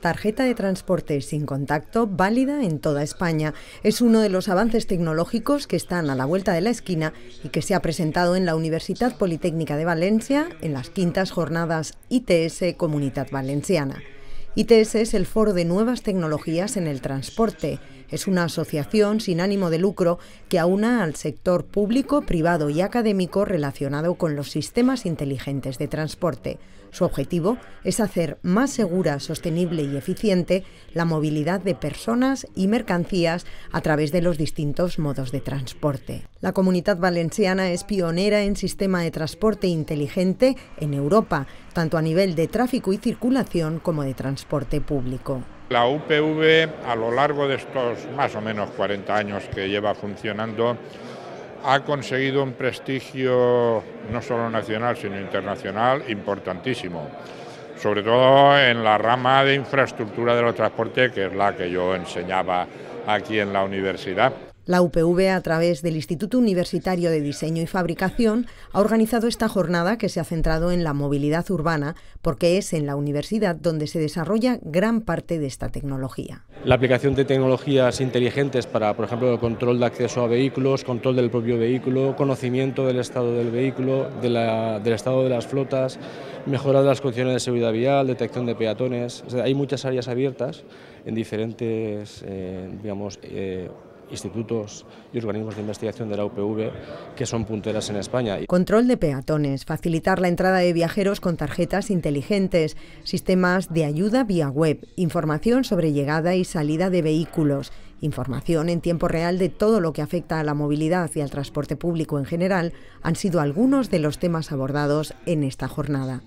Tarjeta de transporte sin contacto válida en toda España. Es uno de los avances tecnológicos que están a la vuelta de la esquina y que se ha presentado en la Universidad Politécnica de Valencia en las quintas jornadas ITS Comunidad Valenciana. ITS es el foro de nuevas tecnologías en el transporte es una asociación sin ánimo de lucro que aúna al sector público, privado y académico relacionado con los sistemas inteligentes de transporte. Su objetivo es hacer más segura, sostenible y eficiente la movilidad de personas y mercancías a través de los distintos modos de transporte. La comunidad valenciana es pionera en sistema de transporte inteligente en Europa, tanto a nivel de tráfico y circulación como de transporte público. La UPV a lo largo de estos más o menos 40 años que lleva funcionando ha conseguido un prestigio no solo nacional sino internacional importantísimo, sobre todo en la rama de infraestructura de los transportes que es la que yo enseñaba aquí en la universidad. La UPV, a través del Instituto Universitario de Diseño y Fabricación, ha organizado esta jornada que se ha centrado en la movilidad urbana, porque es en la universidad donde se desarrolla gran parte de esta tecnología. La aplicación de tecnologías inteligentes para, por ejemplo, el control de acceso a vehículos, control del propio vehículo, conocimiento del estado del vehículo, del estado de las flotas, mejora de las condiciones de seguridad vial, detección de peatones. hay muchas áreas abiertas en diferentes eh, digamos, eh, institutos y organismos de investigación de la UPV que son punteras en España. Control de peatones, facilitar la entrada de viajeros con tarjetas inteligentes, sistemas de ayuda vía web, información sobre llegada y salida de vehículos, información en tiempo real de todo lo que afecta a la movilidad y al transporte público en general, han sido algunos de los temas abordados en esta jornada.